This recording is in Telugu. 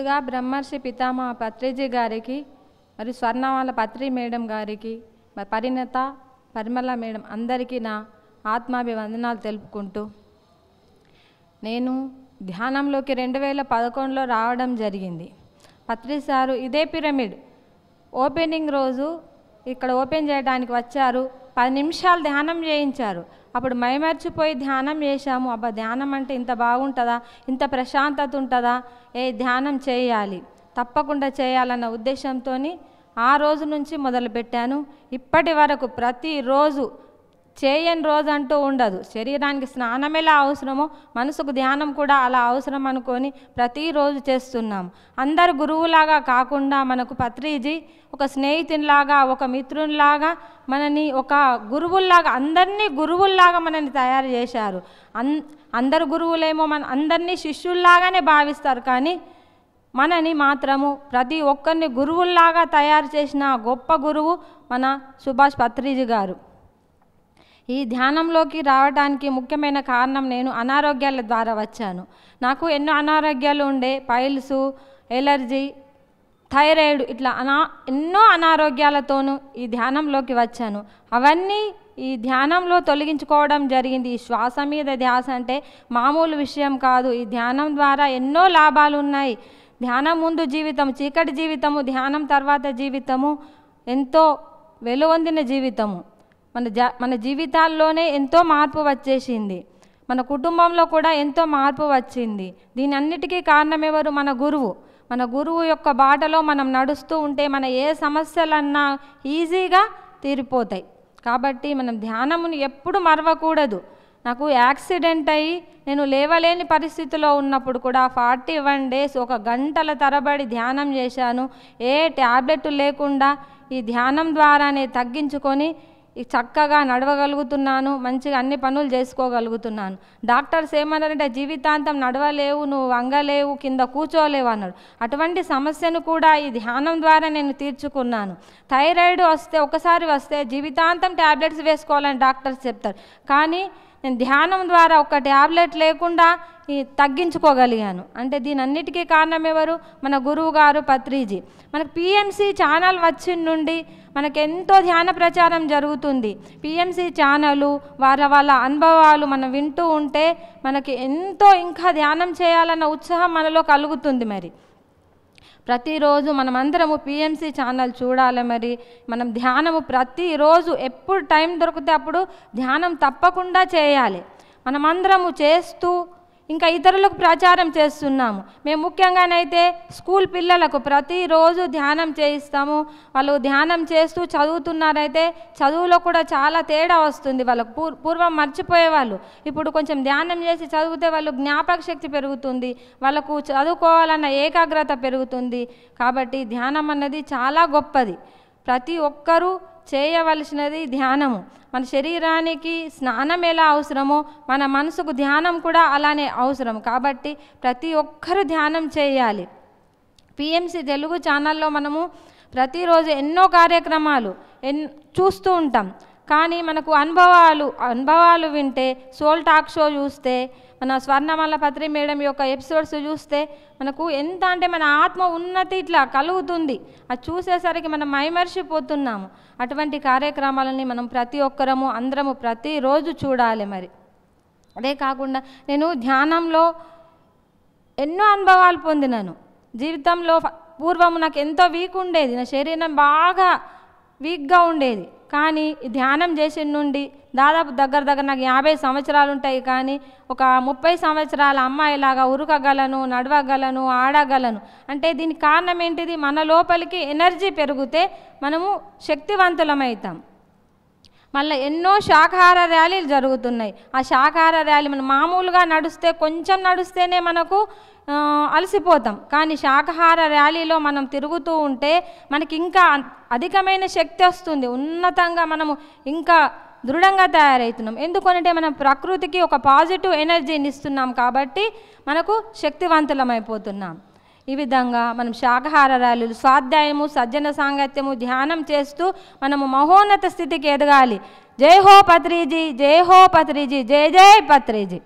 ముందుగా బ్రహ్మర్షి పితామహ పత్రిజీ గారికి మరి స్వర్ణవాల పత్రి మేడం గారికి పరిణత పరిమళ మేడం అందరికీ నా ఆత్మాభివందనాలు తెలుపుకుంటూ నేను ధ్యానంలోకి రెండు వేల పదకొండులో రావడం జరిగింది పత్రి సారు ఇదే పిరమిడ్ ఓపెనింగ్ రోజు ఇక్కడ ఓపెన్ చేయడానికి వచ్చారు పది నిమిషాలు ధ్యానం చేయించారు అప్పుడు మైమర్చిపోయి ధ్యానం చేశాము అబ్బా ధ్యానం అంటే ఇంత బాగుంటుందా ఇంత ప్రశాంతత ఉంటుందా ఏ ధ్యానం చేయాలి తప్పకుండా చేయాలన్న ఉద్దేశంతో ఆ రోజు నుంచి మొదలుపెట్టాను ఇప్పటి వరకు ప్రతిరోజు చేయని రోజు అంటూ ఉండదు శరీరానికి స్నానం ఎలా అవసరమో మనసుకు ధ్యానం కూడా అలా అవసరం అనుకొని ప్రతిరోజు చేస్తున్నాం అందరు గురువులాగా కాకుండా మనకు పత్రిజీ ఒక స్నేహితునిలాగా ఒక మిత్రునిలాగా మనని ఒక గురువుల్లాగా అందరినీ గురువుల్లాగా మనని తయారు చేశారు అన్ అందరు గురువులేమో మన అందరినీ శిష్యుల్లాగానే భావిస్తారు కానీ మనని మాత్రము ప్రతి ఒక్కరిని గురువుల్లాగా తయారు చేసిన గొప్ప గురువు మన సుభాష్ పత్రిజీ గారు ఈ ధ్యానంలోకి రావడానికి ముఖ్యమైన కారణం నేను అనారోగ్యాల ద్వారా వచ్చాను నాకు ఎన్నో అనారోగ్యాలు ఉండే పైల్సు ఎలర్జీ థైరాయిడ్ ఇట్లా అనా ఎన్నో అనారోగ్యాలతోనూ ఈ ధ్యానంలోకి వచ్చాను అవన్నీ ఈ ధ్యానంలో తొలగించుకోవడం జరిగింది ఈ శ్వాస మీద ధ్యాస అంటే మామూలు విషయం కాదు ఈ ధ్యానం ద్వారా ఎన్నో లాభాలు ఉన్నాయి ధ్యానం ముందు జీవితం చీకటి జీవితము ధ్యానం తర్వాత జీవితము ఎంతో వెలువొందిన జీవితము మన జ మన జీవితాల్లోనే ఎంతో మార్పు వచ్చేసింది మన కుటుంబంలో కూడా ఎంతో మార్పు వచ్చింది దీని అన్నిటికీ కారణం ఎవరు మన గురువు మన గురువు యొక్క బాటలో మనం నడుస్తూ ఉంటే మన ఏ సమస్యలన్నా ఈజీగా తీరిపోతాయి కాబట్టి మనం ధ్యానమును ఎప్పుడు మరవకూడదు నాకు యాక్సిడెంట్ అయ్యి నేను లేవలేని పరిస్థితిలో ఉన్నప్పుడు కూడా ఫార్టీ వన్ డేస్ ఒక గంటల తరబడి ధ్యానం చేశాను ఏ ట్యాబ్లెట్ లేకుండా ఈ ధ్యానం ద్వారానే తగ్గించుకొని చక్కగా నడవగలుగుతున్నాను మంచిగా అన్ని పనులు చేసుకోగలుగుతున్నాను డాక్టర్స్ ఏమన్నారంటే జీవితాంతం నడవలేవు నువ్వు అంగలేవు కింద కూర్చోలేవు అన్నాడు అటువంటి సమస్యను కూడా ఈ ధ్యానం ద్వారా నేను తీర్చుకున్నాను థైరాయిడ్ వస్తే ఒకసారి వస్తే జీవితాంతం ట్యాబ్లెట్స్ వేసుకోవాలని డాక్టర్స్ చెప్తారు కానీ నేను ధ్యానం ద్వారా ఒక ట్యాబ్లెట్ లేకుండా తగ్గించుకోగలిగాను అంటే దీని అన్నిటికీ కారణం ఎవరు మన గురువు గారు పత్రిజీ మనకు పిఎంసి ఛానల్ వచ్చిన నుండి మనకు ఎంతో ధ్యాన ప్రచారం జరుగుతుంది పిఎంసి ఛానలు వాళ్ళ వాళ్ళ అనుభవాలు మనం వింటూ ఉంటే మనకి ఎంతో ఇంకా ధ్యానం చేయాలన్న ఉత్సాహం మనలో కలుగుతుంది మరి ప్రతిరోజు మనం అందరము పిఎంసి ఛానల్ చూడాలి మరి మనం ధ్యానము ప్రతిరోజు ఎప్పుడు టైం దొరికితే అప్పుడు ధ్యానం తప్పకుండా చేయాలి మనమందరము చేస్తూ ఇంకా ఇతరులకు ప్రచారం చేస్తున్నాము మేము ముఖ్యంగానైతే స్కూల్ పిల్లలకు ప్రతిరోజు ధ్యానం చేయిస్తాము వాళ్ళు ధ్యానం చేస్తూ చదువుతున్నారైతే చదువులో కూడా చాలా తేడా వస్తుంది వాళ్ళకు పూర్వం మర్చిపోయేవాళ్ళు ఇప్పుడు కొంచెం ధ్యానం చేసి చదివితే వాళ్ళు జ్ఞాపక శక్తి పెరుగుతుంది వాళ్ళకు చదువుకోవాలన్న ఏకాగ్రత పెరుగుతుంది కాబట్టి ధ్యానం అన్నది చాలా గొప్పది ప్రతి ఒక్కరూ చేయవలసినది ధ్యానము మన శరీరానికి స్నానం ఎలా అవసరమో మన మనసుకు ధ్యానం కూడా అలానే అవసరం కాబట్టి ప్రతి ఒక్కరూ ధ్యానం చేయాలి పిఎంసి తెలుగు ఛానల్లో మనము ప్రతిరోజు ఎన్నో కార్యక్రమాలు ఎన్ చూస్తూ ఉంటాం కానీ మనకు అనుభవాలు అనుభవాలు వింటే సోల్ టాక్ షో చూస్తే మన స్వర్ణమల్ల పత్రి మేడం యొక్క ఎపిసోడ్స్ చూస్తే మనకు ఎంత అంటే మన ఆత్మ ఉన్నతి ఇట్లా కలుగుతుంది అది చూసేసరికి మనం మైమర్చిపోతున్నాము అటువంటి కార్యక్రమాలని మనం ప్రతి ఒక్కరము అందరము ప్రతిరోజు చూడాలి మరి అదే కాకుండా నేను ధ్యానంలో ఎన్నో అనుభవాలు పొందినాను జీవితంలో పూర్వము నాకు ఎంతో వీక్ ఉండేది నా శరీరం బాగా వీక్గా ఉండేది కానీ ధ్యానం చేసిన నుండి దాదాపు దగ్గర దగ్గర నాకు యాభై సంవత్సరాలు ఉంటాయి కానీ ఒక ముప్పై సంవత్సరాల అమ్మాయిలాగా ఉరకగలను నడవగలను ఆడగలను అంటే దీనికి కారణం ఏంటిది మన లోపలికి ఎనర్జీ పెరిగితే మనము శక్తివంతులమవుతాం మళ్ళీ ఎన్నో శాకాహార ర్యాలీలు జరుగుతున్నాయి ఆ శాకాహార ర్యాలీ మనం మామూలుగా నడిస్తే కొంచెం నడిస్తేనే మనకు అలసిపోతాం కానీ శాకాహార ర్యాలీలో మనం తిరుగుతూ ఉంటే మనకి ఇంకా అధికమైన శక్తి వస్తుంది ఉన్నతంగా మనము ఇంకా దృఢంగా తయారవుతున్నాం ఎందుకంటే మనం ప్రకృతికి ఒక పాజిటివ్ ఎనర్జీని ఇస్తున్నాం కాబట్టి మనకు శక్తివంతులమైపోతున్నాం ఈ విధంగా మనం శాకాహారాలు స్వాధ్యాయము సజ్జన సాంగత్యము ధ్యానం చేస్తూ మనము మహోన్నత స్థితికి ఎదగాలి జై హో పత్రిజీ జై హో పత్రిజీ జై జై పత్రిజీ